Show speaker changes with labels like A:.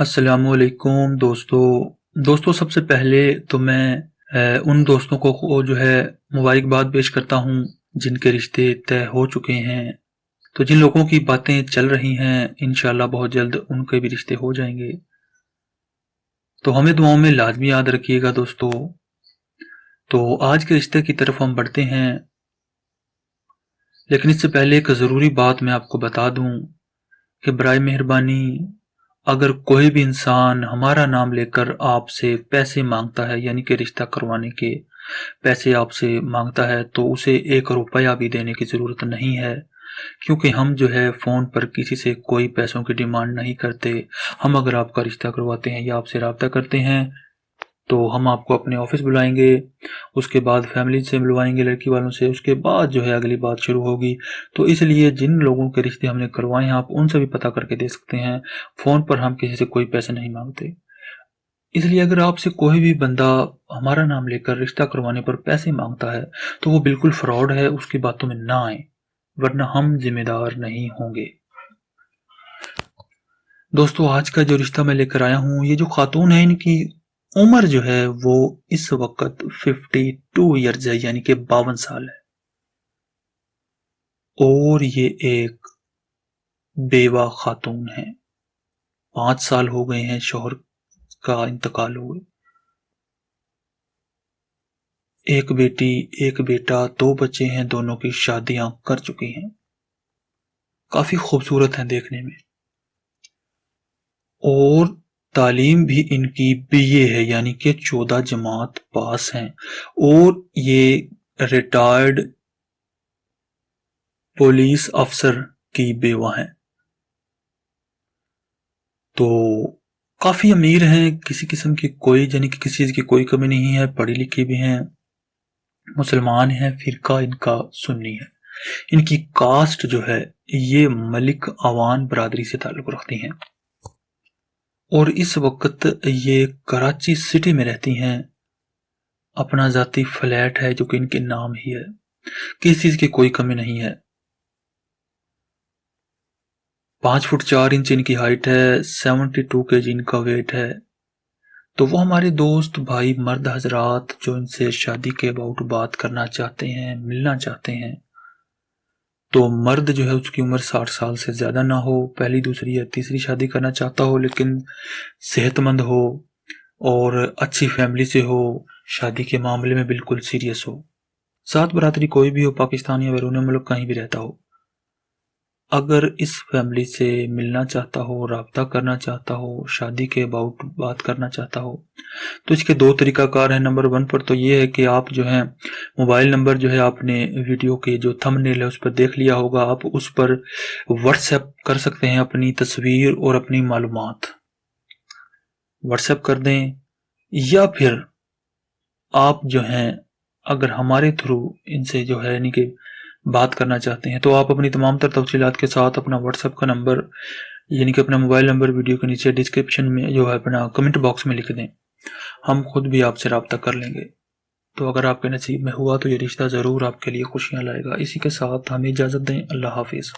A: वालेकुम दोस्तों दोस्तों सबसे पहले तो मैं उन दोस्तों को जो है मुबारकबाद पेश करता हूँ जिनके रिश्ते तय हो चुके हैं तो जिन लोगों की बातें चल रही हैं इन बहुत जल्द उनके भी रिश्ते हो जाएंगे तो हमें दुआओं में लाजमी याद रखिएगा दोस्तों तो आज के रिश्ते की तरफ हम बढ़ते हैं लेकिन इससे पहले एक ज़रूरी बात मैं आपको बता दूं कि बर मेहरबानी अगर कोई भी इंसान हमारा नाम लेकर आपसे पैसे मांगता है यानी कि रिश्ता करवाने के पैसे आपसे मांगता है तो उसे एक रुपया भी देने की ज़रूरत नहीं है क्योंकि हम जो है फ़ोन पर किसी से कोई पैसों की डिमांड नहीं करते हम अगर आपका रिश्ता करवाते हैं या आपसे रबता करते हैं तो हम आपको अपने ऑफिस बुलाएंगे उसके बाद फैमिली से बुलवाएंगे लड़की वालों से उसके बाद जो है अगली बात शुरू होगी तो इसलिए जिन लोगों के रिश्ते हमने करवाए हैं आप उनसे भी पता करके दे सकते हैं फ़ोन पर हम किसी से कोई पैसे नहीं मांगते इसलिए अगर आपसे कोई भी बंदा हमारा नाम लेकर रिश्ता करवाने पर पैसे मांगता है तो वो बिल्कुल फ्रॉड है उसकी बातों में ना आए वरना हम जिम्मेदार नहीं होंगे दोस्तों आज का जो रिश्ता मैं लेकर आया हूँ ये जो खातून है इनकी उम्र जो है वो इस वक्त 52 ईयर्स है यानी कि बावन साल है और ये एक बेवा खातून है पांच साल हो गए हैं शोहर का इंतकाल हुए एक बेटी एक बेटा दो बच्चे हैं दोनों की शादियां कर चुकी हैं काफी खूबसूरत हैं देखने में और तालीम भी इनकी बीए है यानी कि चौदह जमात पास हैं और ये रिटायर्ड पुलिस अफसर की बेवा हैं तो काफ़ी अमीर हैं किसी किस्म की कोई यानी कि किसी चीज़ की कोई कमी नहीं है पढ़ी लिखी भी हैं मुसलमान हैं फिरका इनका सुन्नी है इनकी कास्ट जो है ये मलिक अवान बरदरी से ताल्लुक़ रखती हैं और इस वक्त ये कराची सिटी में रहती हैं अपना जाति फ्लैट है जो कि इनके नाम ही है किसी चीज की कोई कमी नहीं है पांच फुट चार इंच इनकी हाइट है सेवनटी टू के जी इनका वेट है तो वो हमारे दोस्त भाई मर्द हजरात जो इनसे शादी के अबाउट बात करना चाहते हैं मिलना चाहते हैं तो मर्द जो है उसकी उम्र साठ साल से ज़्यादा ना हो पहली दूसरी या तीसरी शादी करना चाहता हो लेकिन सेहतमंद हो और अच्छी फैमिली से हो शादी के मामले में बिल्कुल सीरियस हो सात बरातरी कोई भी हो पाकिस्तान या बैरून मुल्क कहीं भी रहता हो अगर इस फैमिली से मिलना चाहता हो रबता करना चाहता हो शादी के अबाउट बात करना चाहता हो तो इसके दो तरीकाकार हैं नंबर वन पर तो ये है कि आप जो है मोबाइल नंबर जो है आपने वीडियो के जो थंबनेल है उस पर देख लिया होगा आप उस पर व्हाट्सएप कर सकते हैं अपनी तस्वीर और अपनी मालूम व्हाट्सएप कर दें या फिर आप जो हैं अगर हमारे थ्रू इनसे जो है यानी कि बात करना चाहते हैं तो आप अपनी तमाम तर तफसीत के साथ अपना व्हाट्सअप का नंबर यानी कि अपना मोबाइल नंबर वीडियो के नीचे डिस्क्रिप्शन में जो है अपना कमेंट बॉक्स में लिख दें हम खुद भी आपसे रबता कर लेंगे तो अगर आपके नसीब में हुआ तो ये रिश्ता ज़रूर आपके लिए खुशियाँ लाएगा इसी के साथ हमें इजाज़त दें अल्लाह हाफिज़